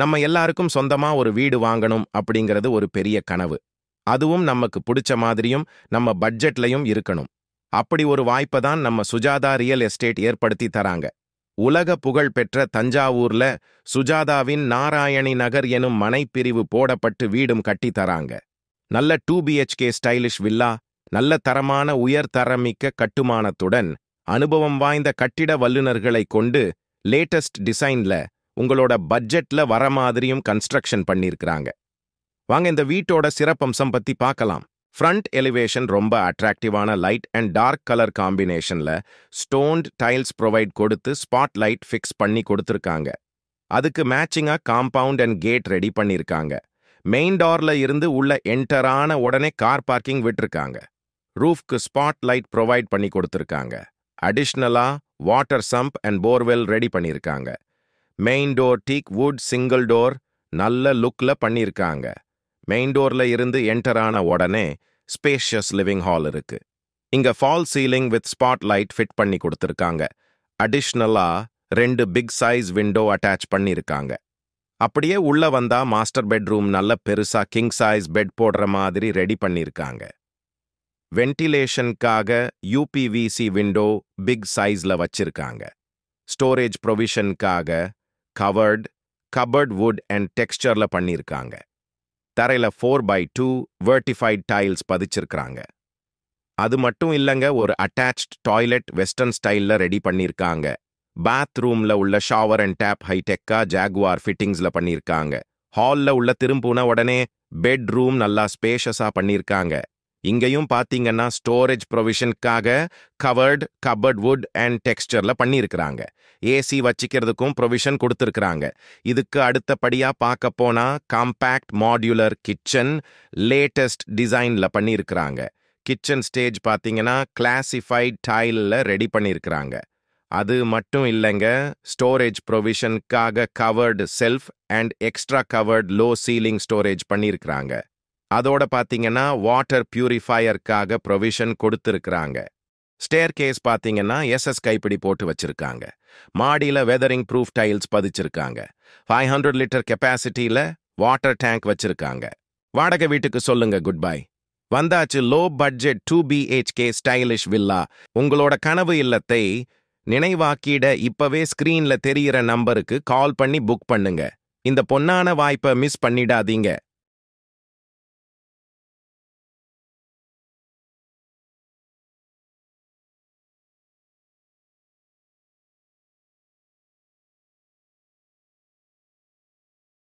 நம்ம எல்லாருக்கும் சொந்தமா ஒரு வீடு வாங்கணும் அப்படிங்கிறது ஒரு பெரிய கனவு அதுவும் நமக்கு பிடிச்ச மாதிரியும் நம்ம பட்ஜெட்லையும் இருக்கணும் அப்படி ஒரு வாய்ப்பை தான் நம்ம சுஜாதா ரியல் எஸ்டேட் ஏற்படுத்தி தராங்க உலக புகழ் பெற்ற தஞ்சாவூர்ல சுஜாதாவின் நாராயணி நகர் எனும் மனைப்பிரிவு போடப்பட்டு வீடும் கட்டி தராங்க நல்ல டூ பிஹெச்கே ஸ்டைலிஷ் வில்லா நல்ல தரமான உயர்தரமிக்க கட்டுமானத்துடன் அனுபவம் வாய்ந்த கட்டிட வல்லுநர்களை கொண்டு லேட்டஸ்ட் டிசைன்ல உங்களோட பட்ஜெட்ல வர மாதிரியும் கன்ஸ்ட்ரக்ஷன் பண்ணியிருக்கிறாங்க வாங்க இந்த வீட்டோட சிறப்பம்சம் பத்தி பார்க்கலாம் ஃப்ரண்ட் எலிவேஷன் ரொம்ப அட்ராக்டிவான லைட் அண்ட் டார்க் கலர் காம்பினேஷனில் ஸ்டோன்ட் டைல்ஸ் ப்ரொவைட் கொடுத்து ஸ்பாட் லைட் ஃபிக்ஸ் பண்ணி கொடுத்துருக்காங்க அதுக்கு மேட்சிங்காக காம்பவுண்ட் அண்ட் கேட் ரெடி பண்ணியிருக்காங்க மெயின் டோரில் இருந்து உள்ள என்டரான உடனே கார் பார்க்கிங் விட்டுருக்காங்க ரூஃப்க்கு ஸ்பாட் லைட் ப்ரொவைட் பண்ணி கொடுத்துருக்காங்க அடிஷ்னலாக water sump and borewell ready பண்ணியிருக்காங்க main door teak wood single door நல்ல லுக்ல பண்ணியிருக்காங்க மெயின் டோர்ல இருந்து என்டர் ஆன உடனே ஸ்பேஷியஸ் லிவிங் ஹால் இருக்கு இங்க fall ceiling with spot light fit பண்ணி கொடுத்துருக்காங்க அடிஷ்னலாக ரெண்டு பிக் சைஸ் விண்டோ அட்டாச் பண்ணியிருக்காங்க அப்படியே உள்ள வந்தா மாஸ்டர் பெட்ரூம் நல்ல பெருசா கிங் சைஸ் பெட் போடுற மாதிரி ரெடி பண்ணியிருக்காங்க வென்டிலேஷனுக்காக யூபிவிசி விண்டோ பிக் சைஸ்ல வச்சிருக்காங்க ஸ்டோரேஜ் ப்ரொவிஷனுக்காக கவர்டு கபர்ட் வுட் அண்ட் டெக்ஸ்டர்ல பண்ணியிருக்காங்க தரையில் four by two vitrified tiles பதிச்சிருக்கிறாங்க அது மட்டும் இல்லைங்க ஒரு அட்டாச்ட் டாய்லெட் வெஸ்டர்ன் ஸ்டைலில் ரெடி பண்ணியிருக்காங்க பாத்ரூமில் உள்ள ஷாவர் அண்ட் டேப் ஹைடெக்கா ஜாகுவார் ஃபிட்டிங்ஸ்ல பண்ணியிருக்காங்க ஹாலில் உள்ள திரும்புன உடனே பெட்ரூம் நல்லா ஸ்பேஷஸாக பண்ணியிருக்காங்க இங்கேயும் பார்த்தீங்கன்னா ஸ்டோரேஜ் ப்ரொவிஷனுக்காக கவர்டு கபர்ட் வுட் அண்ட் டெக்ஸ்டரில் பண்ணியிருக்கிறாங்க ஏசி வச்சுக்கிறதுக்கும் ப்ரொவிஷன் கொடுத்துருக்குறாங்க இதுக்கு அடுத்தபடியாக பார்க்க போனால் காம்பேக்ட் மாடியுலர் கிச்சன் லேட்டஸ்ட் டிசைனில் பண்ணியிருக்கிறாங்க கிச்சன் ஸ்டேஜ் பார்த்தீங்கன்னா கிளாசிஃபைட் டைலில் ரெடி பண்ணியிருக்கிறாங்க அது மட்டும் இல்லைங்க ஸ்டோரேஜ் ப்ரொவிஷனுக்காக covered shelf and extra covered low ceiling storage பண்ணியிருக்கிறாங்க அதோட பார்த்தீங்கன்னா வாட்டர் பியூரிஃபையர்க்காக ப்ரொவிஷன் கொடுத்துருக்குறாங்க ஸ்டேர் கேஸ் பார்த்தீங்கன்னா எஸ்எஸ் கைப்பிடி போட்டு வச்சிருக்காங்க மாடியில் வெதரிங் ப்ரூஃப் டைல்ஸ் பதிச்சிருக்காங்க ஃபைவ் ஹண்ட்ரட் லிட்டர் கெப்பாசிட்டியில் வாட்டர் டேங்க் வச்சிருக்காங்க வாடகை வீட்டுக்கு சொல்லுங்க குட் பை வந்தாச்சு low budget two BHK stylish villa உங்களோட கனவு இல்லத்தை நினைவாக்கிட இப்பவே ஸ்கிரீன்ல தெரிகிற நம்பருக்கு கால் பண்ணி புக் பண்ணுங்க இந்த பொன்னான வாய்ப்பை மிஸ் பண்ணிடாதீங்க